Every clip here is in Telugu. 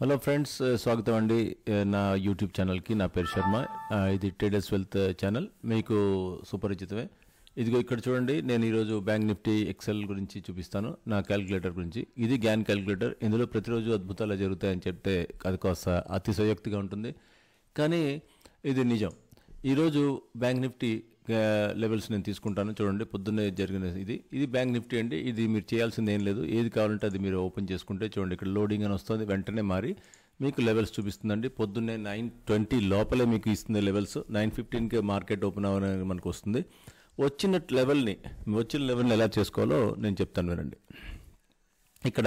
హలో ఫ్రెండ్స్ స్వాగతం అండి నా యూట్యూబ్ ఛానల్కి నా పేరు శర్మ ఇది ట్రేడర్స్ వెల్త్ ఛానల్ మీకు సుపరిచితమే ఇదిగో ఇక్కడ చూడండి నేను ఈరోజు బ్యాంక్ నిఫ్టీ ఎక్సెల్ గురించి చూపిస్తాను నా క్యాలిక్యులేటర్ గురించి ఇది గ్యాన్ క్యాలిక్యులేటర్ ఇందులో ప్రతిరోజు అద్భుతాలు జరుగుతాయని చెప్తే అది కాస్త అతిశయోక్తిగా ఉంటుంది కానీ ఇది నిజం ఈరోజు బ్యాంక్ నిఫ్టీ లెవెల్స్ నేను తీసుకుంటాను చూడండి పొద్దున్నే జరిగిన ఇది ఇది బ్యాంక్ నిఫ్టీ అండి ఇది మీరు చేయాల్సింది ఏం లేదు ఏది కావాలంటే అది మీరు ఓపెన్ చేసుకుంటే చూడండి ఇక్కడ లోడింగ్ అని వస్తుంది వెంటనే మారి మీకు లెవెల్స్ చూపిస్తుందండి పొద్దున్నే నైన్ ట్వంటీ లోపలే మీకు ఇస్తుంది లెవెల్స్ నైన్ ఫిఫ్టీన్కే మార్కెట్ ఓపెన్ అవ్వడానికి మనకు వస్తుంది వచ్చిన లెవెల్ని వచ్చిన లెవెల్ని ఎలా చేసుకోవాలో నేను చెప్తాను వినండి ఇక్కడ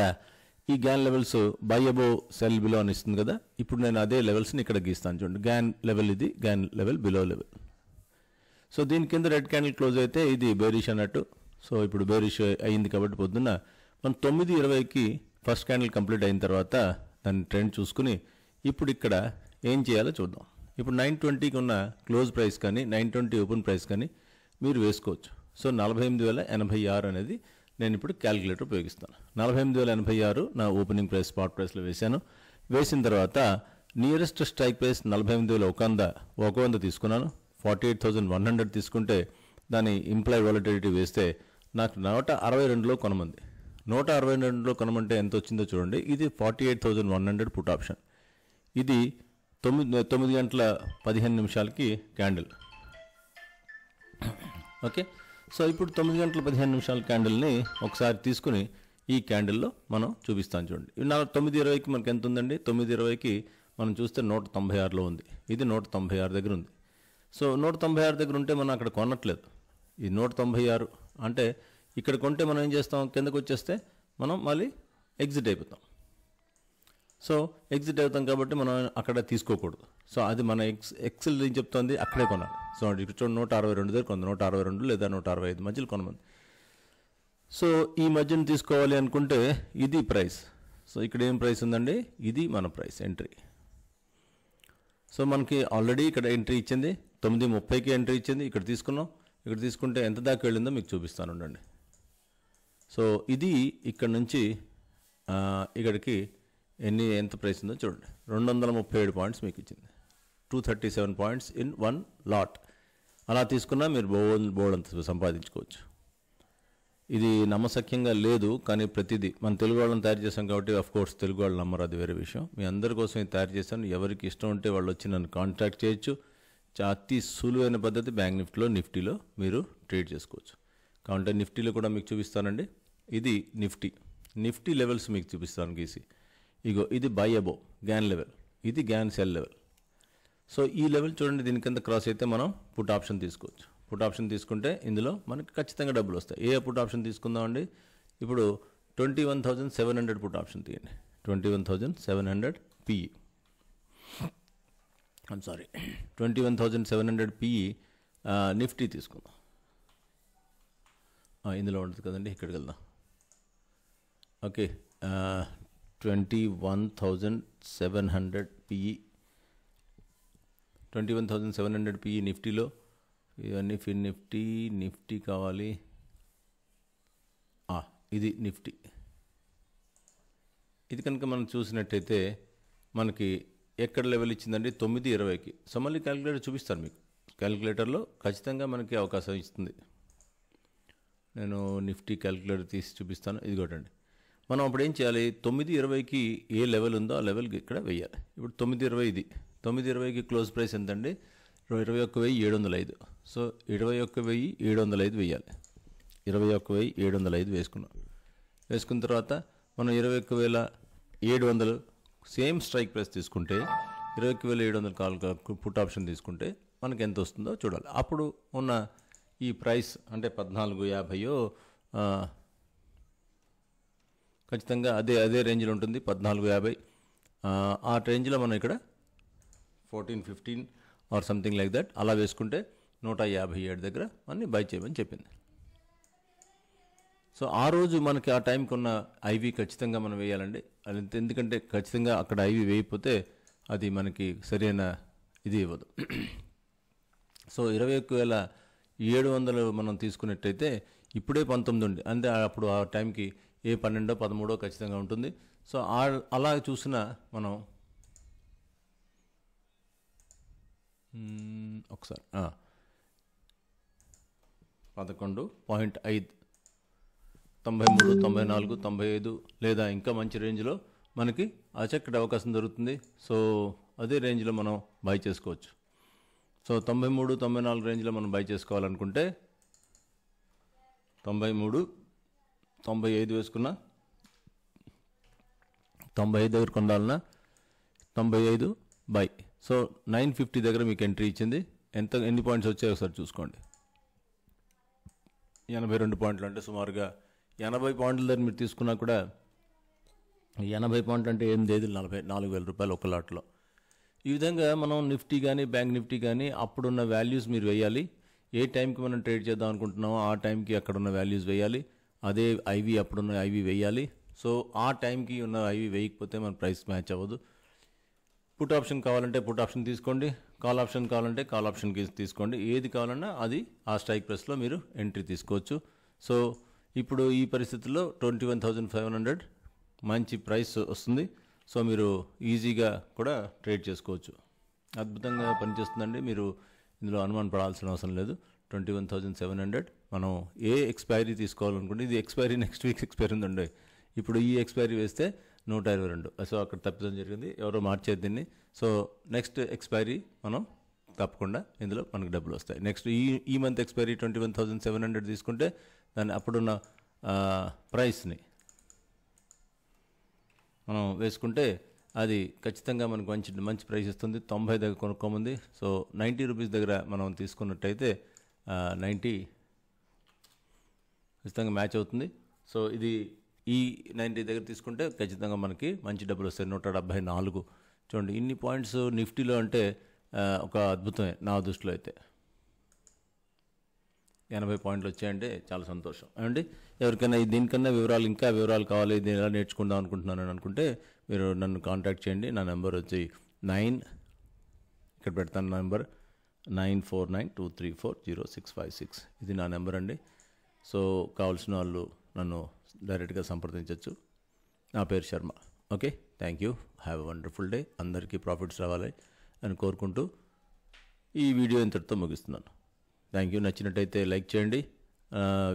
ఈ Gann levels buy above sell below అని ఇస్తుంది కదా ఇప్పుడు నేను అదే లెవెల్స్ని ఇక్కడ గీస్తాను చూడండి గ్యాన్ లెవెల్ ఇది Gann level below level so దీని కింద రెడ్ క్యాండిల్ క్లోజ్ అయితే ఇది బేరిష్ అన్నట్టు సో ఇప్పుడు బేరిష్ అయింది కాబట్టి పొద్దున్న మనం తొమ్మిది ఇరవైకి ఫస్ట్ క్యాండిల్ కంప్లీట్ అయిన తర్వాత దాని ట్రెండ్ చూసుకుని ఇప్పుడు ఇక్కడ ఏం చేయాలో చూద్దాం ఇప్పుడు నైన్ ట్వంటీకి ఉన్న క్లోజ్ ప్రైస్ కానీ నైన్ ట్వంటీ ఓపెన్ ప్రైస్ కానీ మీరు వేసుకోవచ్చు సో నలభై ఎనిమిది వేల ఎనభై ఆరు అనేది నేను ఇప్పుడు క్యాలిక్యులేటర్ ఉపయోగిస్తాను నలభై ఎనిమిది వేల ఎనభై ఆరు నా ఓపెనింగ్ ప్రైస్ స్పాట్ ప్రైస్లో వేశాను వేసిన తర్వాత నియరెస్ట్ స్ట్రైక్ ప్రైస్ నలభై ఎనిమిది వేల ఒక వంద ఒక వంద తీసుకున్నాను forty eight thousand one hundred తీసుకుంటే దాని ఇంప్లాయ్ వాలటిలిటీ వేస్తే నాకు నూట అరవై రెండులో కొనమంది నూట అరవై రెండులో కొనమంటే ఎంత వచ్చిందో చూడండి ఇది forty eight thousand one hundred put option ఇది తొమ్మిది తొమ్మిది గంటల పదిహేను నిమిషాలకి క్యాండిల్ ఓకే సో ఇప్పుడు తొమ్మిది గంటల పదిహేను నిమిషాల క్యాండిల్ని ఒకసారి తీసుకుని ఈ క్యాండిల్లో మనం చూపిస్తాం చూడండి నాలుగు తొమ్మిది ఇరవైకి మనకు ఎంత ఉందండి తొమ్మిది ఇరవైకి మనం చూస్తే నూట తొంభై ఆరులో ఉంది ఇది నూట తొంభై ఆరు దగ్గర ఉంది సో నూట తొంభై ఆరు దగ్గర ఉంటే మనం అక్కడ కొనట్లేదు ఈ నూట తొంభై ఆరు అంటే ఇక్కడ కొంటే మనం ఏం చేస్తాం కిందకు వచ్చేస్తే మనం మళ్ళీ ఎగ్జిట్ అయిపోతాం సో ఎగ్జిట్ అవుతాం కాబట్టి మనం అక్కడ తీసుకోకూడదు సో అది మన ఎక్స్ ఎక్సెల్ ఏం చెప్తుంది అక్కడే కొనాలి సో ఇక్కడ చూడండి నూట అరవై రెండు దగ్గర కొంత నూట అరవై రెండు లేదా నూట అరవై ఐదు మధ్యలో కొనమంది సో ఈ మధ్యన తీసుకోవాలి అనుకుంటే ఇది ప్రైస్ సో ఇక్కడ ఏం ప్రైస్ ఉందండి ఇది మన ప్రైస్ ఎంట్రీ సో మనకి ఆల్రెడీ ఇక్కడ ఎంట్రీ ఇచ్చింది తొమ్మిది ముప్పైకి ఎంట్రీ ఇచ్చింది ఇక్కడ తీసుకున్నాం ఇక్కడ తీసుకుంటే ఎంత దాకా వెళ్ళిందో మీకు చూపిస్తాను ఉండండి సో ఇది ఇక్కడ నుంచి ఇక్కడికి ఎన్ని ఎంత ప్రైస్ ఉందో చూడండి రెండు వందల ముప్పై ఏడు పాయింట్స్ మీకు ఇచ్చింది two thirty seven points in one lot అలా తీసుకున్నా మీరు బో బోర్డు అంత సంపాదించుకోవచ్చు ఇది నమ్మసఖ్యంగా లేదు కానీ ప్రతిదీ మన తెలుగు వాళ్ళని తయారు చేసాం కాబట్టి అఫ్ కోర్స్ తెలుగు వాళ్ళు నమ్మరు అది వేరే విషయం మీ అందరి కోసం ఇది తయారు చేశాను ఎవరికి ఇష్టం ఉంటే వాళ్ళు వచ్చి నన్ను కాంటాక్ట్ చేయొచ్చు అతి సులువైన పద్ధతి బ్యాంక్ నిఫ్టీలో నిఫ్టీలో మీరు ట్రేడ్ చేసుకోవచ్చు కౌంటర్ నిఫ్టీలో కూడా మీకు చూపిస్తానండి ఇది నిఫ్టీ నిఫ్టీ లెవెల్స్ మీకు చూపిస్తాను గీసి ఇగో ఇది బై అబో గ్యాన్ లెవెల్ ఇది గ్యాన్ సెల్ లెవెల్ సో ఈ లెవెల్ చూడండి దీని కింద క్రాస్ అయితే మనం పుట్ ఆప్షన్ తీసుకోవచ్చు పుట్ ఆప్షన్ తీసుకుంటే ఇందులో మనకి ఖచ్చితంగా డబ్బులు వస్తాయి ఏ పుట్ ఆప్షన్ తీసుకుందామండి ఇప్పుడు twenty one thousand seven hundred put option తీయండి twenty one thousand seven hundred PE I'm sorry twenty one thousand seven hundred P Nifty తీసుకుందాం ఇందులో ఉంటుంది కదండి ఇక్కడికి వెళ్దాం okay twenty one thousand seven hundred PE twenty one thousand seven hundred PE నిఫ్టీలో ఇవన్నీ ఫిన్ నిఫ్టీ నిఫ్టీ కావాలి ఇది నిఫ్టీ ఇది కనుక మనం చూసినట్టయితే మనకి ఎక్కడ లెవెల్ ఇచ్చిందండి తొమ్మిది ఇరవైకి సో మళ్ళీ క్యాలిక్యులేటర్ చూపిస్తాను మీకు క్యాలిక్యులేటర్లో ఖచ్చితంగా మనకి అవకాశం ఇస్తుంది నేను నిఫ్టీ క్యాలిక్యులేటర్ తీసి చూపిస్తాను ఇది కొట్టండి మనం అప్పుడు ఏం చేయాలి తొమ్మిది ఇరవైకి ఏ లెవెల్ ఉందో ఆ లెవెల్కి ఇక్కడ వెయ్యాలి ఇప్పుడు తొమ్మిది ఇరవై ఇది తొమ్మిది ఇరవైకి క్లోజ్ ప్రైస్ ఎంతండి ఇరవై ఒక్క వెయ్యి ఏడు వందల ఐదు సో ఇరవై ఒక్క వెయ్యి ఏడు వందల ఐదు వెయ్యాలి ఇరవై ఒక్క వెయ్యి ఏడు వందల ఐదు వేసుకున్నాం వేసుకున్న తర్వాత మనం ఇరవై ఒక్క వేల ఏడు వందలు సేమ్ స్ట్రైక్ ప్రైస్ తీసుకుంటే ఇరవైకి వేల ఏడు వందల కాలు పుట్ ఆప్షన్ తీసుకుంటే మనకి ఎంత వస్తుందో చూడాలి అప్పుడు ఉన్న ఈ ప్రైస్ అంటే పద్నాలుగు యాభయో ఖచ్చితంగా అదే అదే రేంజ్లో ఉంటుంది పద్నాలుగు యాభై ఆ రేంజ్లో మనం ఇక్కడ fourteen fifteen or something like that అలా వేసుకుంటే నూట యాభై ఏడు దగ్గర అన్నీ బై చేయమని చెప్పింది సో ఆ రోజు మనకి ఆ టైంకి ఉన్న ఐవి ఖచ్చితంగా మనం వేయాలండి ఎందుకంటే ఖచ్చితంగా అక్కడ ఐవి వేయకపోతే అది మనకి సరైన ఇది ఇవ్వదు సో ఇరవై ఒక్క వేల ఏడు వందలు మనం తీసుకున్నట్టయితే ఇప్పుడే పంతొమ్మిది ఉండి అంటే అప్పుడు ఆ టైంకి ఏ పన్నెండో పదమూడో ఖచ్చితంగా ఉంటుంది సో అలా చూసిన మనం ఒకసారి పదకొండు పాయింట్ ఐదు తొంభై మూడు తొంభై నాలుగు తొంభై ఐదు లేదా ఇంకా మంచి రేంజ్లో మనకి ఆ చక్కటి అవకాశం దొరుకుతుంది సో అదే రేంజ్లో మనం బై చేసుకోవచ్చు సో తొంభై మూడు తొంభై నాలుగు రేంజ్లో మనం బై చేసుకోవాలనుకుంటే తొంభై మూడు తొంభై ఐదు వేసుకున్నా తొంభై ఐదు దగ్గర కొనాలన్నా తొంభై ఐదు బై సో నైన్ ఫిఫ్టీ దగ్గర మీకు ఎంట్రీ ఇచ్చింది ఎంత ఎన్ని పాయింట్స్ వచ్చాయో ఒకసారి చూసుకోండి ఎనభై రెండు పాయింట్లు అంటే సుమారుగా ఎనభై పాయింట్ల దగ్గర మీరు తీసుకున్నా కూడా ఎనభై పాయింట్లు అంటే ఎనిమిది లేదు నలభై నాలుగు వేల రూపాయలు ఒక లాట్లో ఈ విధంగా మనం నిఫ్టీ కానీ బ్యాంక్ నిఫ్టీ కానీ అప్పుడున్న వాల్యూస్ మీరు వేయాలి ఏ టైంకి మనం ట్రేడ్ చేద్దాం అనుకుంటున్నామో ఆ టైంకి అక్కడున్న వాల్యూస్ వేయాలి అదే ఐవి అప్పుడున్న ఐవి వేయాలి సో ఆ టైంకి ఉన్న ఐవి వేయకపోతే మన ప్రైస్ మ్యాచ్ అవ్వదు పుట్ ఆప్షన్ కావాలంటే పుట్ ఆప్షన్ తీసుకోండి కాల్ ఆప్షన్ కావాలంటే కాల్ ఆప్షన్కి తీసుకోండి ఏది కావాలన్నా అది ఆ స్ట్రైక్ ప్రెస్లో మీరు ఎంట్రీ తీసుకోవచ్చు సో ఇప్పుడు ఈ పరిస్థితుల్లో twenty one thousand five hundred మంచి ప్రైస్ వస్తుంది సో మీరు ఈజీగా కూడా ట్రేడ్ చేసుకోవచ్చు అద్భుతంగా పనిచేస్తుందండి మీరు ఇందులో అనుమానం పడాల్సిన అవసరం లేదు twenty one thousand seven hundred మనం ఏ ఎక్స్పైరీ తీసుకోవాలనుకుంటే ఇది ఎక్స్పైరీ నెక్స్ట్ వీక్ ఎక్స్పైరీ ఉండే ఇప్పుడు ఈ ఎక్స్పైరీ వేస్తే నూట ఇరవై రెండు సో అక్కడ తప్పిదం జరిగింది ఎవరో మార్చేది దీన్ని సో నెక్స్ట్ ఎక్స్పైరీ మనం తప్పకుండా ఇందులో మనకు డబ్బులు వస్తాయి నెక్స్ట్ ఈ ఈ month expiry twenty one thousand seven hundred తీసుకుంటే దాన్ని అప్పుడున్న ప్రైస్ని మనం వేసుకుంటే అది ఖచ్చితంగా మనకు మంచి మంచి ప్రైస్ ఇస్తుంది తొంభై దగ్గర కొనుక్కోముంది సో నైంటీ రూపీస్ దగ్గర మనం తీసుకున్నట్టయితే నైంటీ ఖచ్చితంగా మ్యాచ్ అవుతుంది సో ఇది ఈ నైంటీ దగ్గర తీసుకుంటే ఖచ్చితంగా మనకి మంచి డబ్బులు వస్తాయి నూట డెబ్భై నాలుగు చూడండి ఇన్ని పాయింట్స్ నిఫ్టీలో అంటే ఒక అద్భుతమే నా దృష్టిలో అయితే ఎనభై పాయింట్లు వచ్చాయంటే చాలా సంతోషం అండి ఎవరికైనా దీనికన్నా వివరాలు ఇంకా వివరాలు కావాలి దీని ఎలా నేర్చుకుందాం అనుకుంటున్నాను అని అనుకుంటే మీరు నన్ను కాంటాక్ట్ చేయండి నా నెంబర్ వచ్చి నైన్ ఇక్కడ పెడతాను number nine four nine two three four zero six five six ఇది నా నెంబర్ అండి సో కావాల్సిన వాళ్ళు నన్ను డైరెక్ట్గా సంప్రదించవచ్చు నా పేరు Sharma okay thank you have a wonderful day అందరికీ ప్రాఫిట్స్ రావాలి అని కోరుకుంటూ ఈ వీడియో ఇంతటితో ముగిస్తున్నాను థ్యాంక్ యూ నచ్చినట్టయితే లైక్ చేయండి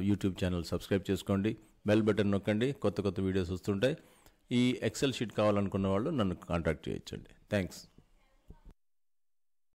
యూట్యూబ్ ఛానల్ సబ్స్క్రైబ్ చేసుకోండి బెల్ బటన్ నొక్కండి కొత్త కొత్త వీడియోస్ వస్తుంటాయి ఈ ఎక్సెల్ షీట్ కావాలనుకున్న వాళ్ళు నన్ను కాంటాక్ట్ చేయొచ్చండి థ్యాంక్స్